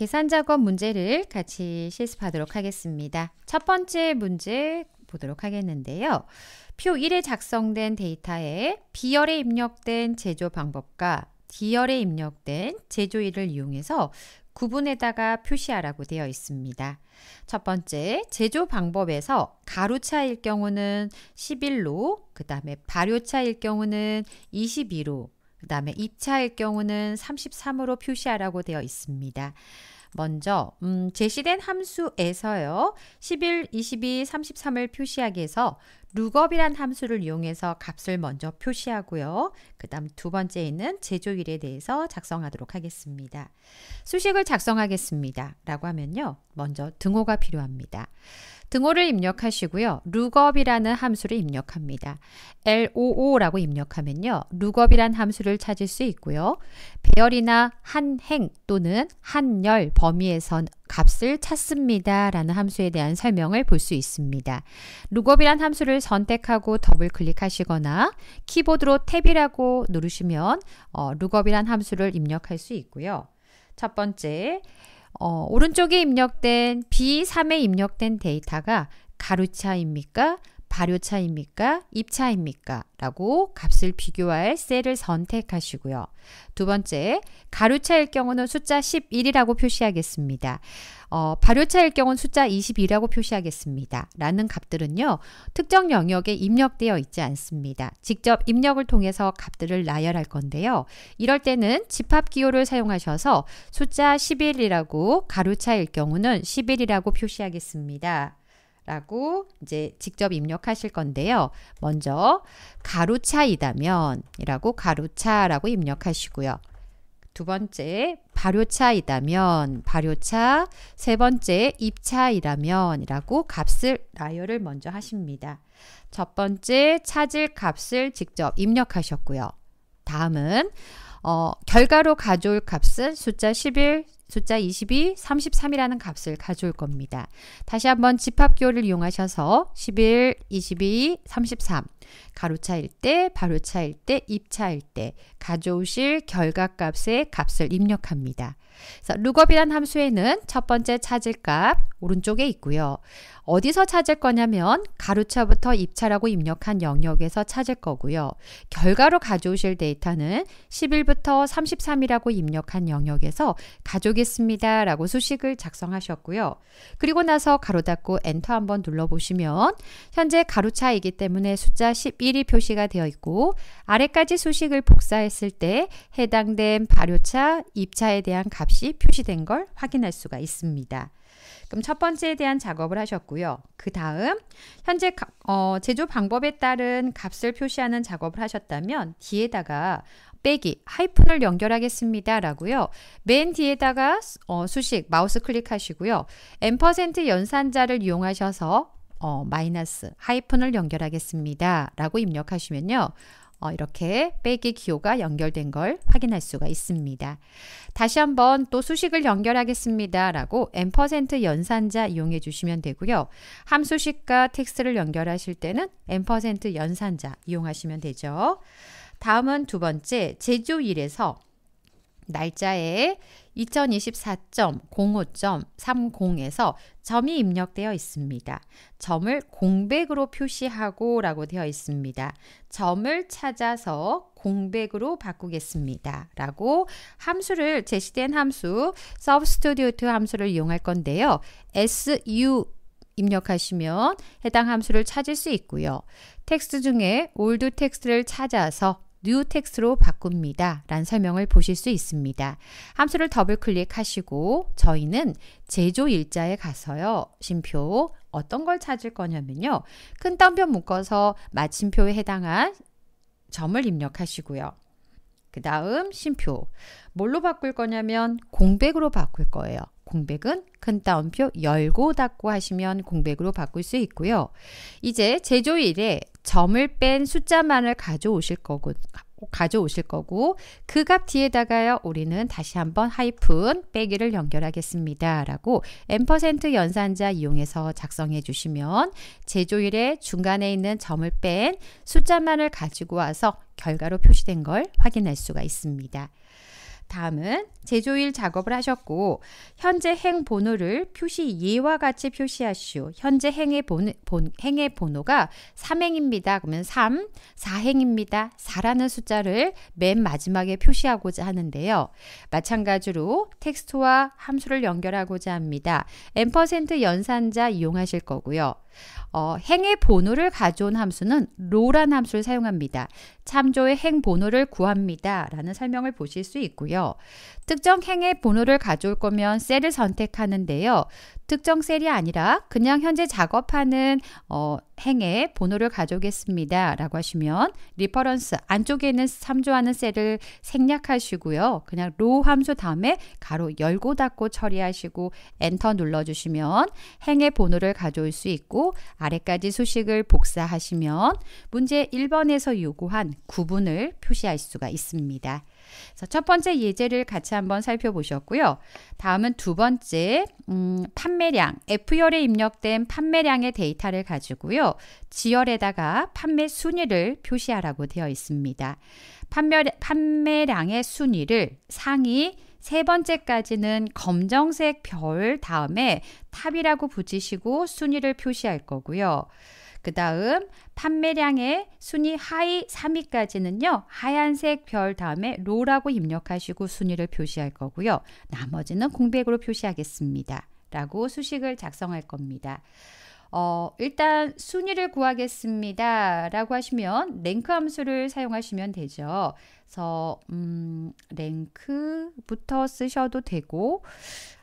계산 작업 문제를 같이 실습하도록 하겠습니다. 첫 번째 문제 보도록 하겠는데요. 표 1에 작성된 데이터에 B열에 입력된 제조 방법과 D열에 입력된 제조일을 이용해서 구분에다가 표시하라고 되어 있습니다. 첫 번째, 제조 방법에서 가루차일 경우는 11로, 그 다음에 발효차일 경우는 22로, 그 다음에 입차일 경우는 33으로 표시하라고 되어 있습니다. 먼저 음, 제시된 함수에서요. 11, 22, 33을 표시하기 위해서 룩업이란 함수를 이용해서 값을 먼저 표시하고요. 그 다음 두 번째 있는 제조일에 대해서 작성하도록 하겠습니다. 수식을 작성하겠습니다. 라고 하면요. 먼저 등호가 필요합니다. 등호를 입력하시고요. 룩업이라는 함수를 입력합니다. loo라고 입력하면요. 룩업이란 함수를 찾을 수 있고요. 배열이나 한 행 또는 한 열 범위에선 값을 찾습니다. 라는 함수에 대한 설명을 볼 수 있습니다. 룩업이란 함수를 선택하고 더블 클릭하시거나 키보드로 탭이라고 누르시면 어, 룩업이란 함수를 입력할 수 있고요. 첫 번째, 어, 오른쪽에 입력된 B3에 입력된 데이터가 가루차입니까? 발효차입니까? 입차입니까? 라고 값을 비교할 셀을 선택하시고요. 두 번째, 가루차일 경우는 숫자 11이라고 표시하겠습니다. 어, 발효차일 경우는 숫자 22라고 표시하겠습니다. 라는 값들은요. 특정 영역에 입력되어 있지 않습니다. 직접 입력을 통해서 값들을 나열할 건데요. 이럴 때는 집합기호를 사용하셔서 숫자 11이라고 가루차일 경우는 11이라고 표시하겠습니다. 라고 이제 직접 입력하실 건데요. 먼저 가루차이다면 이라고 가루차라고 입력하시고요. 두 번째 발효차이다면 발효차 세 번째 입차이라면 이라고 값을 나열을 먼저 하십니다. 첫 번째 찾을 값을 직접 입력하셨고요. 다음은 어, 결과로 가져올 값은 숫자 11, 숫자 2 2 33이라는 값을 가져올 겁니다. 다시 한번 집합교를 이용하셔서 11, 22, 33 가로차일 때, 바로차일 때, 입차일 때 가져오실 결과값의 값을 입력합니다. 그래서 룩업이란 함수에는 첫 번째 찾을 값 오른쪽에 있고요. 어디서 찾을 거냐면 가로차부터 입차라고 입력한 영역에서 찾을 거고요. 결과로 가져오실 데이터는 10일부터 33이라고 입력한 영역에서 가져오겠습니다. 라고 수식을 작성하셨고요. 그리고 나서 가로 닫고 엔터 한번 눌러보시면 현재 가로차이기 때문에 숫자 11이 표시가 되어 있고 아래까지 수식을 복사했을 때 해당된 발효차, 입차에 대한 값이 표시된 걸 확인할 수가 있습니다. 그럼 첫 번째에 대한 작업을 하셨고요. 그 다음 현재 어, 제조 방법에 따른 값을 표시하는 작업을 하셨다면 뒤에다가 빼기 하이픈을 연결하겠습니다 라고요 맨 뒤에다가 어, 수식 마우스 클릭하시고요 n% 연산자를 이용하셔서 어, 마이너스 하이픈을 연결하겠습니다. 라고 입력하시면요. 어, 이렇게 빼기 기호가 연결된 걸 확인할 수가 있습니다. 다시 한번 또 수식을 연결하겠습니다. 라고 n% 연산자 이용해 주시면 되고요. 함수식과 텍스를 연결하실 때는 n% 연산자 이용하시면 되죠. 다음은 두 번째 제조 일에서 날짜에 2024.05.30에서 점이 입력되어 있습니다. 점을 공백으로 표시하고 라고 되어 있습니다. 점을 찾아서 공백으로 바꾸겠습니다. 라고 함수를 제시된 함수 substitute 함수를 이용할 건데요. su 입력하시면 해당 함수를 찾을 수 있고요. 텍스트 중에 올드 텍스트를 찾아서 new text로 바꿉니다. 란 설명을 보실 수 있습니다. 함수를 더블 클릭하시고 저희는 제조 일자에 가서요. 심표 어떤 걸 찾을 거냐면요. 큰 따옴표 묶어서 마침표에 해당한 점을 입력하시고요. 그 다음 심표 뭘로 바꿀 거냐면 공백으로 바꿀 거예요. 공백은 큰 따옴표 열고 닫고 하시면 공백으로 바꿀 수 있고요. 이제 제조일에 점을 뺀 숫자만을 가져오실 거고 가져오실 거고 그 값 뒤에다가요 우리는 다시 한번 하이픈 빼기를 연결하겠습니다 라고 n% 연산자 이용해서 작성해 주시면 제조일의 중간에 있는 점을 뺀 숫자만을 가지고 와서 결과로 표시된 걸 확인할 수가 있습니다. 다음은 제조일 작업을 하셨고 현재 행 번호를 표시 예와 같이 표시하시오. 현재 행의 번, 번 행의 번호가 3행입니다. 그러면 3, 4행입니다. 4라는 숫자를 맨 마지막에 표시하고자 하는데요. 마찬가지로 텍스트와 함수를 연결하고자 합니다. 앰 연산자 이용하실 거고요. 어, 행의 번호를 가져온 함수는 로란 함수를 사용합니다. 참조의 행 번호를 구합니다. 라는 설명을 보실 수 있고요. 특정 행의 번호를 가져올 거면 셀을 선택하는데요. 특정 셀이 아니라 그냥 현재 작업하는 어, 행의 번호를 가져오겠습니다. 라고 하시면 리퍼런스 안쪽에 있는 3조하는 셀을 생략하시고요. 그냥 로 함수 다음에 가로 열고 닫고 처리하시고 엔터 눌러주시면 행의 번호를 가져올 수 있고 아래까지 수식을 복사하시면 문제 1번에서 요구한 구분을 표시할 수가 있습니다. 그래서 첫 번째 예제를 같이 한번 살펴보셨고요. 다음은 두 번째 음, 판매량, F열에 입력된 판매량의 데이터를 가지고요. 지열에다가 판매 순위를 표시하라고 되어 있습니다. 판매, 판매량의 순위를 상위 세 번째까지는 검정색 별 다음에 탑이라고 붙이시고 순위를 표시할 거고요. 그 다음 판매량의 순위 하위 3위까지는요. 하얀색 별 다음에 로라고 입력하시고 순위를 표시할 거고요. 나머지는 공백으로 표시하겠습니다. 라고 수식을 작성할 겁니다. 어, 일단 순위를 구하겠습니다. 라고 하시면 랭크 함수를 사용하시면 되죠. 그래서 음, 랭크부터 쓰셔도 되고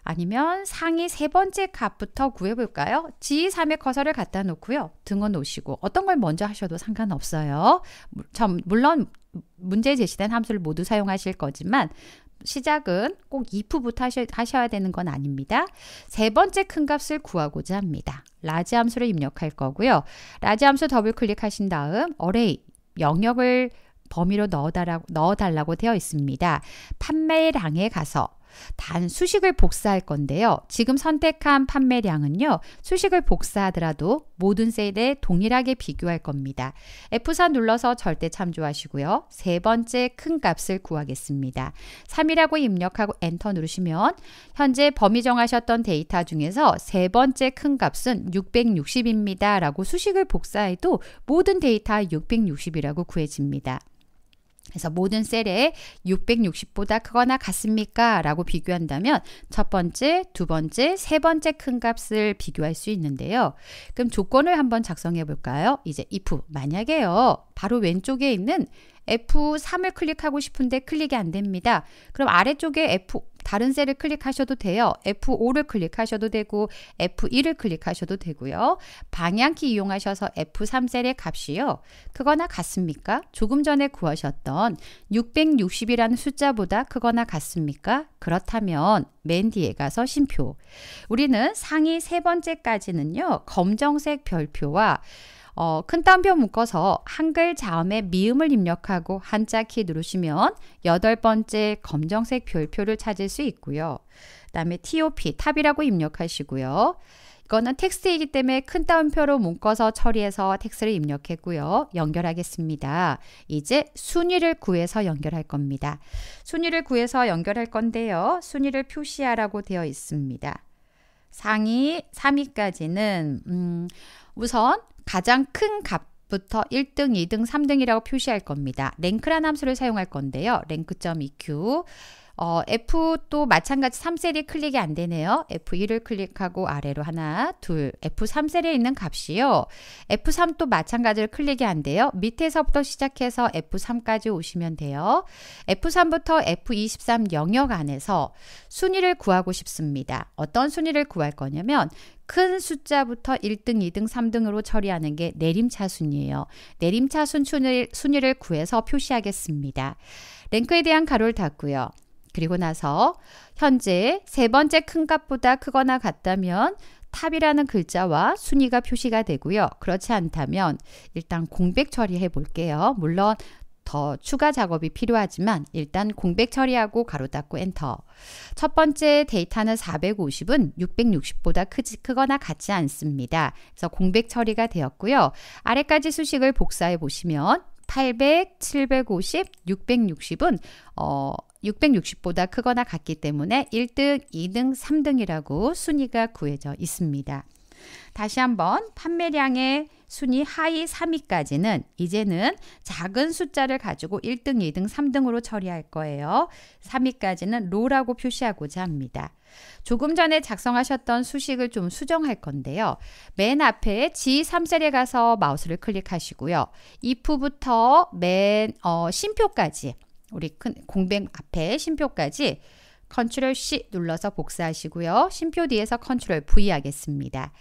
아니면 상위 세 번째 값부터 구해볼까요? G3에 커서를 갖다 놓고요. 등어 놓으시고 어떤 걸 먼저 하셔도 상관없어요. 물론 문제 제시된 함수를 모두 사용하실 거지만 시작은 꼭 if부터 하셔, 하셔야 되는 건 아닙니다. 세 번째 큰 값을 구하고자 합니다. 라지 함수를 입력할 거고요. 라지 함수 더블 클릭하신 다음 array 영역을 범위로 넣어달라고, 넣어달라고 되어 있습니다. 판매량에 가서 단 수식을 복사할 건데요. 지금 선택한 판매량은요. 수식을 복사하더라도 모든 셀에 동일하게 비교할 겁니다. F4 눌러서 절대 참조하시고요. 세 번째 큰 값을 구하겠습니다. 3이라고 입력하고 엔터 누르시면 현재 범위 정하셨던 데이터 중에서 세 번째 큰 값은 660입니다. 라고 수식을 복사해도 모든 데이터 660이라고 구해집니다. 그래서 모든 셀에 660보다 크거나 같습니까? 라고 비교한다면 첫 번째, 두 번째, 세 번째 큰 값을 비교할 수 있는데요. 그럼 조건을 한번 작성해 볼까요? 이제 if 만약에요. 바로 왼쪽에 있는 F3을 클릭하고 싶은데 클릭이 안 됩니다. 그럼 아래쪽에 F 다른 셀을 클릭하셔도 돼요. F5를 클릭하셔도 되고 F1을 클릭하셔도 되고요. 방향키 이용하셔서 F3 셀의 값이요. 크거나 같습니까? 조금 전에 구하셨던 660이라는 숫자보다 크거나 같습니까? 그렇다면 맨 뒤에 가서 심표. 우리는 상위 세 번째까지는요. 검정색 별표와 어, 큰 따옴표 묶어서 한글 자음의 미음을 입력하고 한자 키 누르시면 여덟 번째 검정색 별표를 찾을 수 있고요. 그 다음에 TOP, 탑이라고 입력하시고요. 이거는 텍스트이기 때문에 큰 따옴표로 묶어서 처리해서 텍스트를 입력했고요. 연결하겠습니다. 이제 순위를 구해서 연결할 겁니다. 순위를 구해서 연결할 건데요. 순위를 표시하라고 되어 있습니다. 상위 3위까지는 음, 우선 가장 큰 값부터 1등, 2등, 3등이라고 표시할 겁니다. 랭크란 함수를 사용할 건데요. 랭크.eq 어, F2도 마찬가지 3셀이 클릭이 안 되네요. f 2를 클릭하고 아래로 하나, 둘, F3셀에 있는 값이요. F3도 마찬가지로 클릭이 안 돼요. 밑에서부터 시작해서 F3까지 오시면 돼요. F3부터 F23 영역 안에서 순위를 구하고 싶습니다. 어떤 순위를 구할 거냐면 큰 숫자부터 1등, 2등, 3등으로 처리하는 게 내림차순이에요. 내림차순 위를 순위를 구해서 표시하겠습니다. 랭크에 대한 가로를 닫고요. 그리고 나서 현재 세 번째 큰 값보다 크거나 같다면 탑이라는 글자와 순위가 표시가 되고요. 그렇지 않다면 일단 공백 처리해 볼게요. 물론 더 추가 작업이 필요하지만 일단 공백 처리하고 가로 닫고 엔터. 첫 번째 데이터는 450은 660보다 크지, 크거나 같지 않습니다. 그래서 공백 처리가 되었고요. 아래까지 수식을 복사해 보시면 800, 750, 660은 어, 660보다 크거나 같기 때문에 1등, 2등, 3등이라고 순위가 구해져 있습니다. 다시 한번 판매량의 순위 하위 3위까지는 이제는 작은 숫자를 가지고 1등, 2등, 3등으로 처리할 거예요. 3위까지는 로라고 표시하고자 합니다. 조금 전에 작성하셨던 수식을 좀 수정할 건데요. 맨 앞에 G3셀에 가서 마우스를 클릭하시고요. if부터 맨 어, 심표까지 우리 큰 공백 앞에 쉼표까지 컨트롤 C 눌러서 복사하시고요. 쉼표 뒤에서 컨트롤 V 하겠습니다.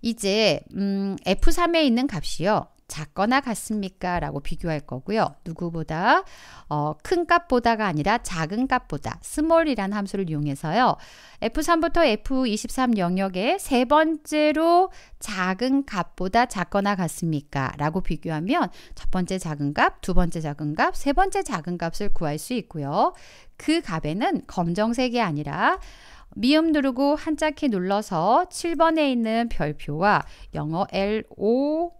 이제 음, F3에 있는 값이요. 작거나 같습니까? 라고 비교할 거고요. 누구보다 어, 큰 값보다가 아니라 작은 값보다 small이란 함수를 이용해서요. F3부터 F23 영역의 세 번째로 작은 값보다 작거나 같습니까? 라고 비교하면 첫 번째 작은 값, 두 번째 작은 값, 세 번째 작은 값을 구할 수 있고요. 그 값에는 검정색이 아니라 미음 누르고 한자 키 눌러서 7번에 있는 별표와 영어 L, O,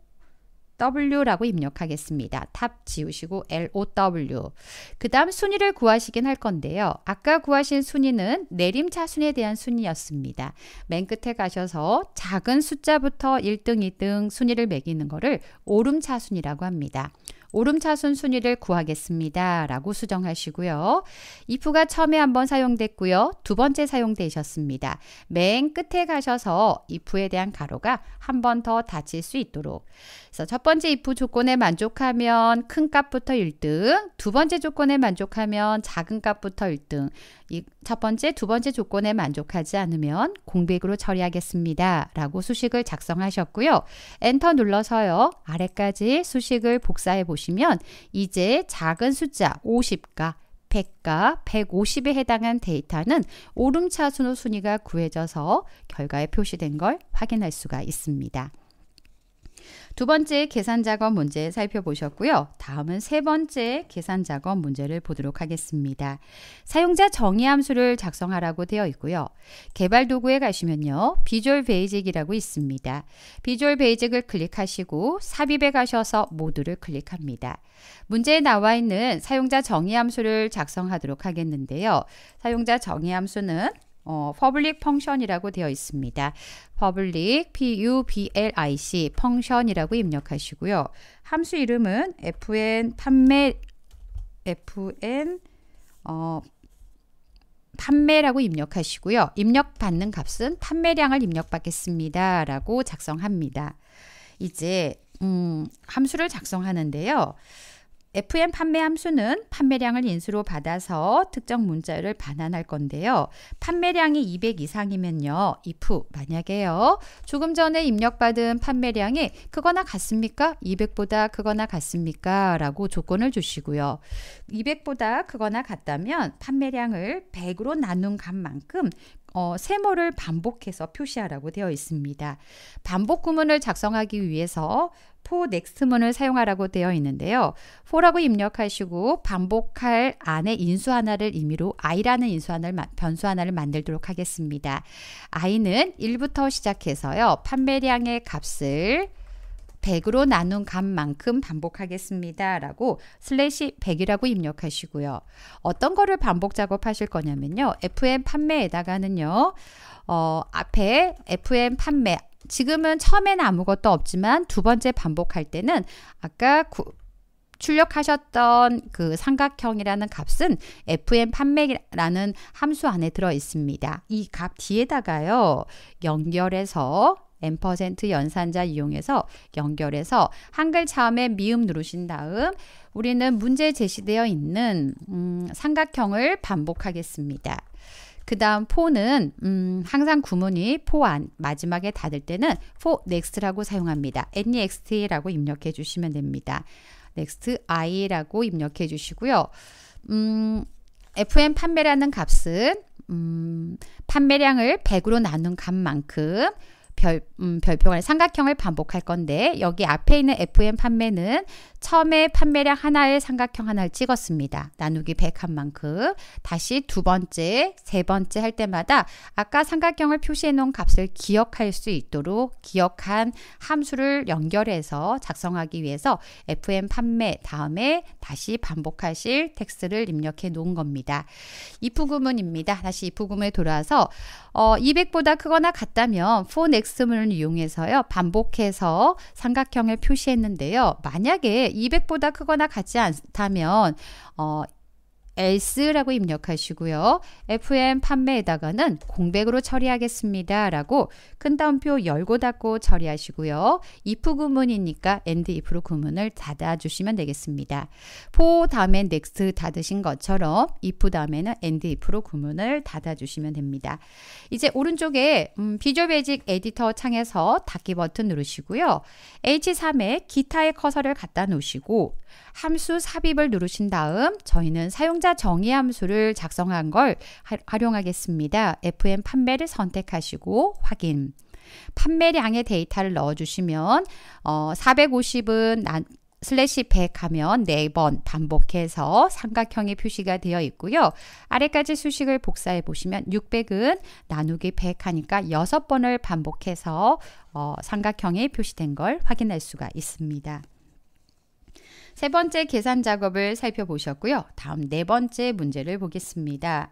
W라고 입력하겠습니다. 탑 지우시고 LOW. 그 다음 순위를 구하시긴 할 건데요. 아까 구하신 순위는 내림차순에 대한 순위였습니다. 맨 끝에 가셔서 작은 숫자부터 1등, 2등 순위를 매기는 거를 오름차순이라고 합니다. 오름차순 순위를 구하겠습니다. 라고 수정하시고요. if가 처음에 한번 사용됐고요. 두 번째 사용되셨습니다. 맨 끝에 가셔서 if에 대한 가로가 한번더 닫힐 수 있도록 그래서 첫 번째 if 조건에 만족하면 큰 값부터 1등 두 번째 조건에 만족하면 작은 값부터 1등 첫 번째, 두 번째 조건에 만족하지 않으면 공백으로 처리하겠습니다. 라고 수식을 작성하셨고요. 엔터 눌러서요. 아래까지 수식을 복사해 보시면 이제 작은 숫자 50과 100과 150에 해당한 데이터는 오름차순호 순위가 구해져서 결과에 표시된 걸 확인할 수가 있습니다. 두 번째 계산 작업 문제 살펴보셨고요. 다음은 세 번째 계산 작업 문제를 보도록 하겠습니다. 사용자 정의 함수를 작성하라고 되어 있고요. 개발 도구에 가시면요. 비주얼 베이직이라고 있습니다. 비주얼 베이직을 클릭하시고 삽입에 가셔서 모두를 클릭합니다. 문제에 나와 있는 사용자 정의 함수를 작성하도록 하겠는데요. 사용자 정의 함수는 어, public function이라고 되어 있습니다. public, p-u-b-l-i-c, function이라고 입력하시고요. 함수 이름은 fn 판매, fn 어, 판매라고 입력하시고요. 입력받는 값은 판매량을 입력받겠습니다. 라고 작성합니다. 이제 음, 함수를 작성하는데요. FM 판매 함수는 판매량을 인수로 받아서 특정 문자열을 반환할 건데요. 판매량이 200 이상이면요. if 만약에요. 조금 전에 입력받은 판매량이 크거나 같습니까? 200보다 크거나 같습니까? 라고 조건을 주시고요. 200보다 크거나 같다면 판매량을 100으로 나눈 값만큼 어, 세모를 반복해서 표시하라고 되어 있습니다. 반복 구문을 작성하기 위해서 for next문을 사용하라고 되어 있는데요. for라고 입력하시고 반복할 안에 인수 하나를 임의로 i라는 인수 하나를 변수 하나를 만들도록 하겠습니다. i는 1부터 시작해서요. 판매량의 값을 100으로 나눈 값만큼 반복하겠습니다. 라고 슬래시 100이라고 입력하시고요. 어떤 거를 반복 작업하실 거냐면요. FM 판매에다가는요. 어, 앞에 FM 판매 지금은 처음엔 아무것도 없지만 두 번째 반복할 때는 아까 구, 출력하셨던 그 삼각형이라는 값은 fm 판매라는 함수 안에 들어 있습니다. 이 값 뒤에다가요. 연결해서 M% 연산자 이용해서 연결해서 한글 자음에 미음 누르신 다음 우리는 문제 제시되어 있는 음, 삼각형을 반복하겠습니다. 그 다음 포는 음, 항상 구문이 포안 마지막에 닫을 때는 for n 라고 사용합니다. next라고 입력해 주시면 됩니다. next i라고 입력해 주시고요. 음, fm 판매라는 값은 음, 판매량을 100으로 나눈 값만큼 별, 음, 별표가 삼각형을 반복할 건데 여기 앞에 있는 FM 판매는 처음에 판매량 하나에 삼각형 하나를 찍었습니다. 나누기 100 한 만큼. 다시 두 번째, 세 번째 할 때마다 아까 삼각형을 표시해 놓은 값을 기억할 수 있도록 기억한 함수를 연결해서 작성하기 위해서 FM 판매 다음에 다시 반복하실 텍스트를 입력해 놓은 겁니다. 이부 구문입니다. 다시 이부 구문에 돌아서 어, 200보다 크거나 같다면 for next문을 이용해서요. 반복해서 삼각형을 표시했는데요. 만약에 200보다 크거나 같지 않다면 어, else라고 입력하시고요. FM 판매에다가는 공백으로 처리하겠습니다. 라고 큰 따옴표 열고 닫고 처리하시고요. if 구문이니까 and if로 구문을 닫아주시면 되겠습니다. for 다음에 next 닫으신 것처럼 if 다음에는 and if로 구문을 닫아주시면 됩니다. 이제 오른쪽에 음, 비주얼 베이직 에디터 창에서 닫기 버튼 누르시고요. H3에 기타의 커서를 갖다 놓으시고 함수 삽입을 누르신 다음 저희는 사용자 상자 정의 함수를 작성한 걸 하, 활용하겠습니다. FM 판매를 선택하시고 확인. 판매량의 데이터를 넣어주시면 어, 450은 난, 슬래시 100 하면 4번 반복해서 삼각형의 표시가 되어 있고요. 아래까지 수식을 복사해 보시면 600은 나누기 100 하니까 6번을 반복해서 어, 삼각형에 표시된 걸 확인할 수가 있습니다. 세 번째 계산 작업을 살펴보셨고요. 다음 네 번째 문제를 보겠습니다.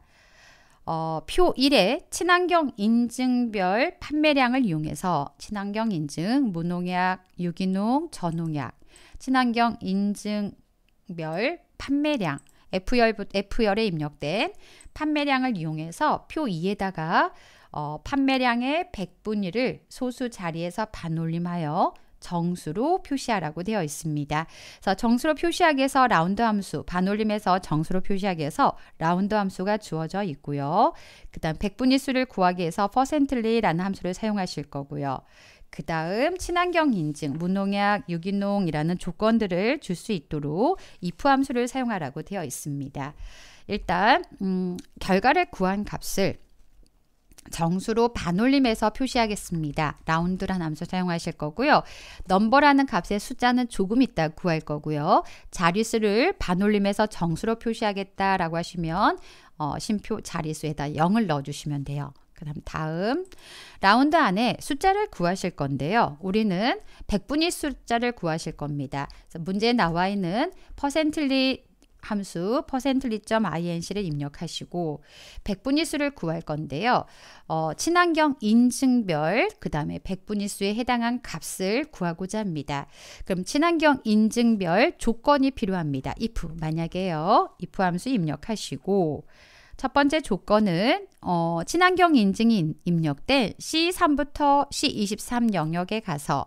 어, 표 1에 친환경 인증별 판매량을 이용해서 친환경 인증, 무농약, 유기농, 저농약, 친환경 인증별 판매량, F열, F열에 입력된 판매량을 이용해서 표 2에다가 어, 판매량의 100분위를 소수 자리에서 반올림하여 정수로 표시하라고 되어 있습니다. 그래서 정수로 표시하기에서 라운드 함수, 반올림에서 정수로 표시하기에서 라운드 함수가 주어져 있고요. 그 다음 백분위 수를 구하기 위해서 퍼센틀리라는 함수를 사용하실 거고요. 그 다음 친환경 인증, 무농약, 유기농이라는 조건들을 줄 수 있도록 if 함수를 사용하라고 되어 있습니다. 일단 음, 결과를 구한 값을 정수로 반올림해서 표시하겠습니다. 라운드란 함수 사용하실 거고요. 넘버라는 값의 숫자는 조금 있다 구할 거고요. 자릿수를 반올림해서 정수로 표시하겠다라고 하시면 어, 심표 자릿수에다 0을 넣어주시면 돼요. 그 다음 다음 라운드 안에 숫자를 구하실 건데요. 우리는 1분위 숫자를 구하실 겁니다. 문제에 나와 있는 퍼센틀리 함수 %리.inc를 입력하시고 백분위 수를 구할 건데요. 어, 친환경 인증별 그 다음에 1분위 수에 해당한 값을 구하고자 합니다. 그럼 친환경 인증별 조건이 필요합니다. if 만약에요. if 함수 입력하시고 첫 번째 조건은 어, 친환경 인증이 입력된 C3부터 C23 영역에 가서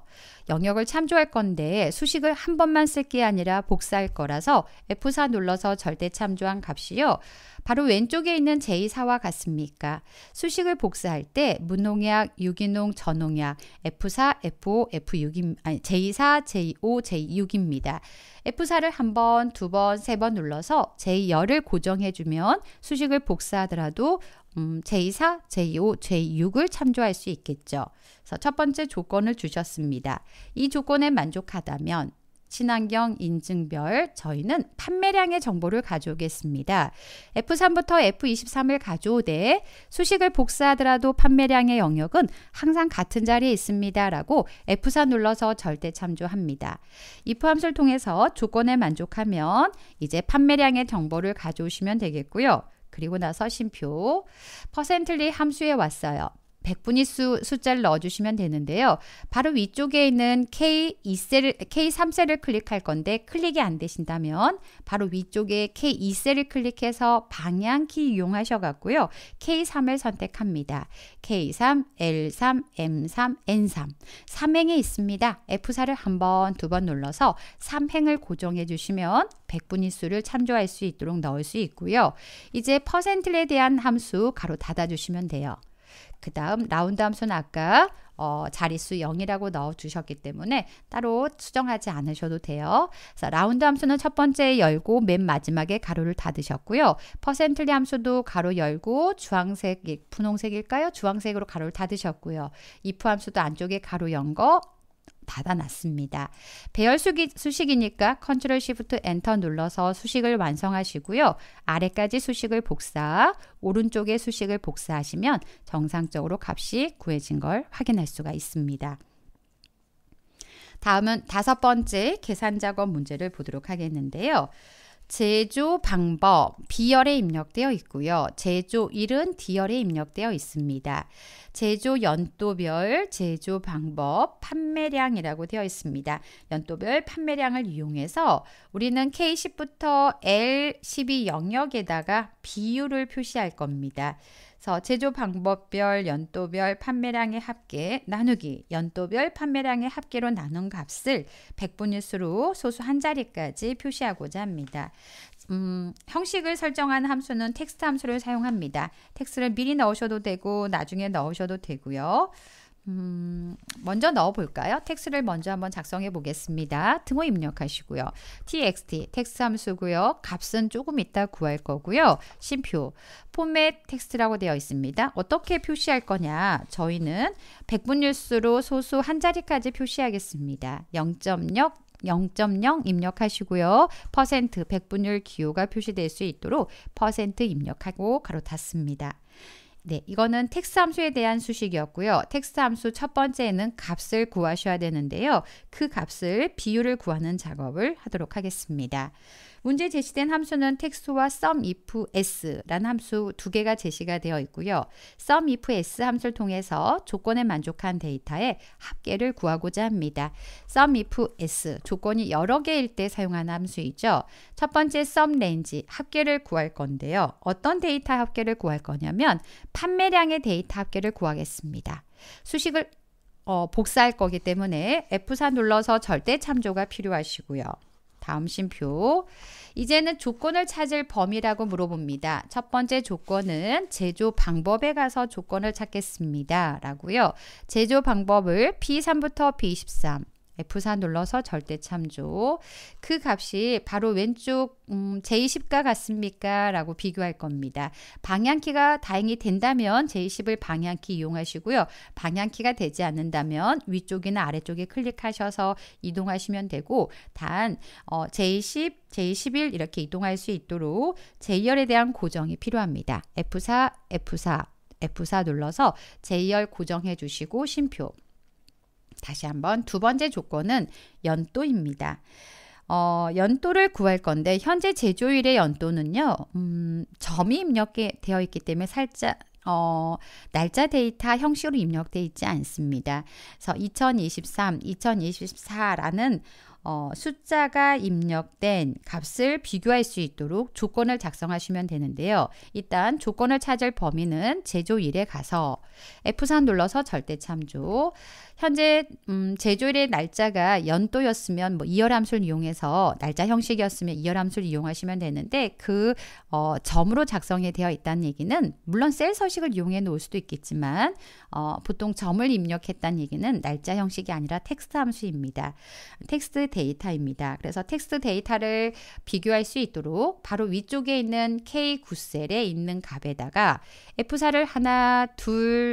영역을 참조할 건데 수식을 한 번만 쓸 게 아니라 복사할 거라서 F4 눌러서 절대 참조한 값이요. 바로 왼쪽에 있는 제2사와 같습니까? 수식을 복사할 때 무농약, 유기농, 저농약 F4, F5, F6, 아니 제2사, 제2오, 제6입니다. F4를 한 번, 두 번, 세 번 눌러서 제2열을 고정해주면 수식을 복사하더라도 음, 제2사, 제2호, 제6을 참조할 수 있겠죠. 그래서 첫 번째 조건을 주셨습니다. 이 조건에 만족하다면 친환경 인증별 저희는 판매량의 정보를 가져오겠습니다. F3부터 F23을 가져오되 수식을 복사하더라도 판매량의 영역은 항상 같은 자리에 있습니다. 라고 F4 눌러서 절대 참조합니다. if 함수를 통해서 조건에 만족하면 이제 판매량의 정보를 가져오시면 되겠고요. 그리고 나서 쉼표 퍼센틀리 함수에 왔어요. 백분위 수, 숫자를 넣어주시면 되는데요. 바로 위쪽에 있는 K2셀, K3셀을 클릭할 건데 클릭이 안 되신다면 바로 위쪽에 K2셀을 클릭해서 방향키 이용하셔갖고요. K3을 선택합니다. K3, L3, M3, N3 3행에 있습니다. F4를 한 번, 두 번 눌러서 3행을 고정해 주시면 백분위 수를 참조할 수 있도록 넣을 수 있고요. 이제 퍼센트에 대한 함수 가로 닫아주시면 돼요. 그 다음 나온 다음 수는 아까 어, 자릿수 0이라고 넣어주셨기 때문에 따로 수정하지 않으셔도 돼요. 그래서 라운드 함수는 첫 번째 열고 맨 마지막에 가로를 닫으셨고요. 퍼센트리 함수도 가로 열고 주황색, 예, 분홍색일까요? 주황색으로 가로를 닫으셨고요. if 함수도 안쪽에 가로 연거 닫아놨습니다. 배열 수기, 수식이니까 컨트롤 시프트 엔터 눌러서 수식을 완성하시고요. 아래까지 수식을 복사, 오른쪽에 수식을 복사하시면 정상적으로 값이 구해진 걸 확인할 수가 있습니다. 다음은 다섯 번째 계산 작업 문제를 보도록 하겠는데요. 제조 방법 비열에 입력되어 있고요. 제조일은 D열에 입력되어 있습니다. 제조 연도별, 제조 방법, 판매량이라고 되어 있습니다. 연도별 판매량을 이용해서 우리는 K10부터 L12 영역에다가 비율을 표시할 겁니다. 그래서 제조 방법별, 연도별, 판매량의 합계 나누기 연도별, 판매량의 합계로 나눈 값을 백분일수로 소수 한 자리까지 표시하고자 합니다. 음, 형식을 설정한 함수는 텍스트 함수를 사용합니다. 텍스트를 미리 넣으셔도 되고 나중에 넣으셔도 되고요. 음, 먼저 넣어볼까요? 텍스트를 먼저 한번 작성해 보겠습니다. 등호 입력하시고요. txt 텍스트 함수고요. 값은 조금 이따 구할 거고요. 심표 포맷 텍스트라고 되어 있습니다. 어떻게 표시할 거냐? 저희는 백분 율수로 소수 한 자리까지 표시하겠습니다. 0.0 0.0 입력하시고요. 퍼센트 백분율 기호가 표시될 수 있도록 퍼센트 입력하고 가로 닫습니다. 네, 이거는 텍스 트 함수에 대한 수식이었고요. 텍스 트 함수 첫 번째는 값을 구하셔야 되는데요. 그 값을 비율을 구하는 작업을 하도록 하겠습니다. 문제 제시된 함수는 텍스와 트 sumif s라는 함수 두 개가 제시가 되어 있고요. sumif s 함수를 통해서 조건에 만족한 데이터의 합계를 구하고자 합니다. sumif s 조건이 여러 개일 때 사용하는 함수이죠. 첫 번째 sum range 합계를 구할 건데요. 어떤 데이터 합계를 구할 거냐면 판매량의 데이터 합계를 구하겠습니다. 수식을 어, 복사할 거기 때문에 F4 눌러서 절대 참조가 필요하시고요. 다음 쉼표 이제는 조건을 찾을 범위라고 물어봅니다. 첫 번째 조건은 제조 방법에 가서 조건을 찾겠습니다. 라고요. 제조 방법을 P3부터 B23, F4 눌러서 절대 참조. 그 값이 바로 왼쪽 음, J10과 같습니까? 라고 비교할 겁니다. 방향키가 다행히 된다면 J10을 방향키 이용하시고요. 방향키가 되지 않는다면 위쪽이나 아래쪽에 클릭하셔서 이동하시면 되고 단 어, J10, J11 이렇게 이동할 수 있도록 J열에 대한 고정이 필요합니다. F4, F4, F4 눌러서 J열 고정해 주시고 심표 다시 한번 두 번째 조건은 연도입니다. 어, 연도를 구할 건데 현재 제조일의 연도는요. 음, 점이 입력되어 있기 때문에 살짝 어, 날짜 데이터 형식으로 입력돼 있지 않습니다. 그래서 2023, 2024라는 어, 숫자가 입력된 값을 비교할 수 있도록 조건을 작성하시면 되는데요. 일단 조건을 찾을 범위는 제조일에 가서 F4 눌러서 절대 참조. 현재 음, 제조일의 날짜가 연도였으면 뭐 이열 함수를 이용해서 날짜 형식이었으면 이열 함수를 이용하시면 되는데 그 어, 점으로 작성이 되어 있다는 얘기는 물론 셀 서식을 이용해 놓을 수도 있겠지만 어, 보통 점을 입력했다는 얘기는 날짜 형식이 아니라 텍스트 함수입니다. 텍스트 데이터입니다. 그래서 텍스트 데이터를 비교할 수 있도록 바로 위쪽에 있는 K9셀에 있는 값에다가 F4를 하나, 둘,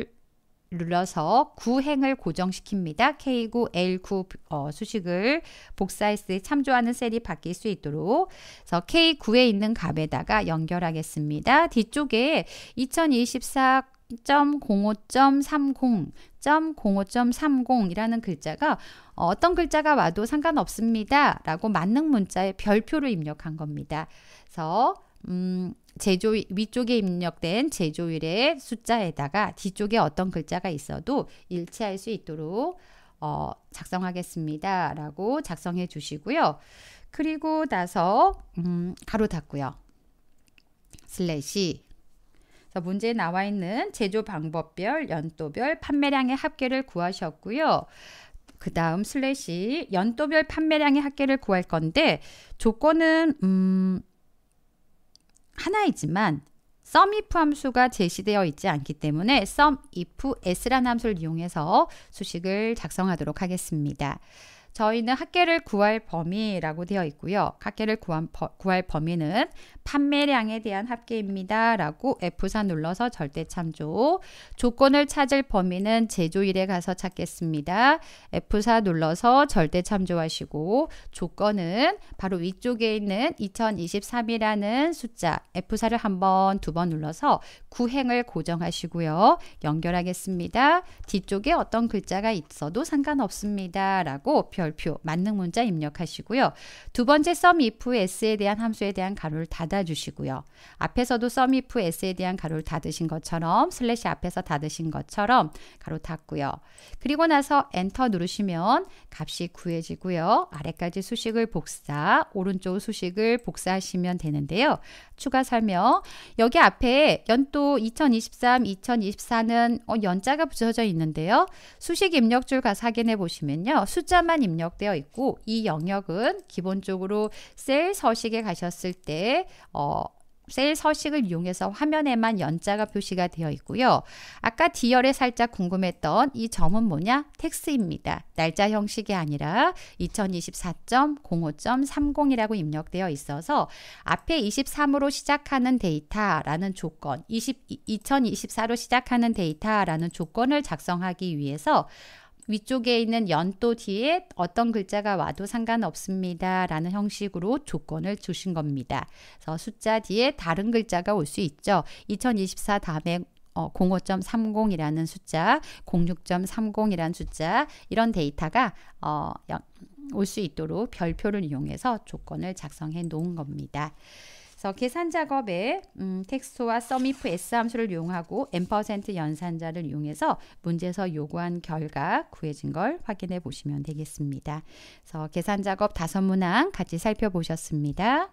눌러서 구행을 고정시킵니다. K9, L9 어, 수식을 복사했을 때 참조하는 셀이 바뀔 수 있도록 그래서 K9에 있는 값에다가 연결하겠습니다. 뒤쪽에 2024 0 5 3 0 0 5 3 0이라는 글자가 어, 어떤 글자가 와도 상관없습니다. 라고 만능 문자에 별표를 입력한 겁니다. 그래서 음, 제조 위쪽에 입력된 제조일의 숫자에다가 뒤쪽에 어떤 글자가 있어도 일치할 수 있도록 어, 작성하겠습니다. 라고 작성해 주시고요. 그리고 나서 음, 가로 닫고요. 슬래시 문제에 나와 있는 제조 방법별, 연도별, 판매량의 합계를 구하셨고요. 그 다음 슬래시 연도별 판매량의 합계를 구할 건데 조건은 음, 하나이지만 sumif 함수가 제시되어 있지 않기 때문에 sumif s라는 함수를 이용해서 수식을 작성하도록 하겠습니다. 저희는 학계를 구할 범위라고 되어 있고요. 학계를 구한, 구할 범위는 판매량에 대한 합계입니다. 라고 F4 눌러서 절대 참조. 조건을 찾을 범위는 제조일에 가서 찾겠습니다. F4 눌러서 절대 참조하시고 조건은 바로 위쪽에 있는 2023이라는 숫자 F4를 한 번, 두 번 눌러서 구행을 고정하시고요. 연결하겠습니다. 뒤쪽에 어떤 글자가 있어도 상관없습니다. 라고 표 별표, 만능 문자 입력하시고요. 두 번째 썸 i f s에 대한 함수에 대한 가로를 닫아주시고요. 앞에서도 썸 i f s에 대한 가로를 닫으신 것처럼 슬래시 앞에서 닫으신 것처럼 가로 닫고요. 그리고 나서 엔터 누르시면 값이 구해지고요. 아래까지 수식을 복사, 오른쪽 수식을 복사하시면 되는데요. 추가 설명. 여기 앞에 연도 2023, 2024는 어, 연자가 붙여져 있는데요. 수식 입력줄 가서 확인해 보시면요. 숫자만 입력 입력되어 있고 이 영역은 기본적으로 셀 서식에 가셨을 때 어, 셀 서식을 이용해서 화면에만 연자가 표시가 되어 있고요. 아까 D열에 살짝 궁금했던 이 점은 뭐냐? 텍스입니다. 날짜 형식이 아니라 2024.05.30이라고 입력되어 있어서 앞에 23으로 시작하는 데이터라는 조건, 20, 2024로 시작하는 데이터라는 조건을 작성하기 위해서 위쪽에 있는 연도 뒤에 어떤 글자가 와도 상관없습니다. 라는 형식으로 조건을 주신 겁니다. 그래서 숫자 뒤에 다른 글자가 올 수 있죠. 2024 다음에 어, 05.30이라는 숫자, 06.30이라는 숫자 이런 데이터가 어, 올수 있도록 별표를 이용해서 조건을 작성해 놓은 겁니다. 그래서 계산 작업에 음, 텍스트와 썸이프 S 함수를 이용하고 n% 연산자를 이용해서 문제에서 요구한 결과 구해진 걸 확인해 보시면 되겠습니다. 그래서 계산 작업 다섯 문항 같이 살펴보셨습니다.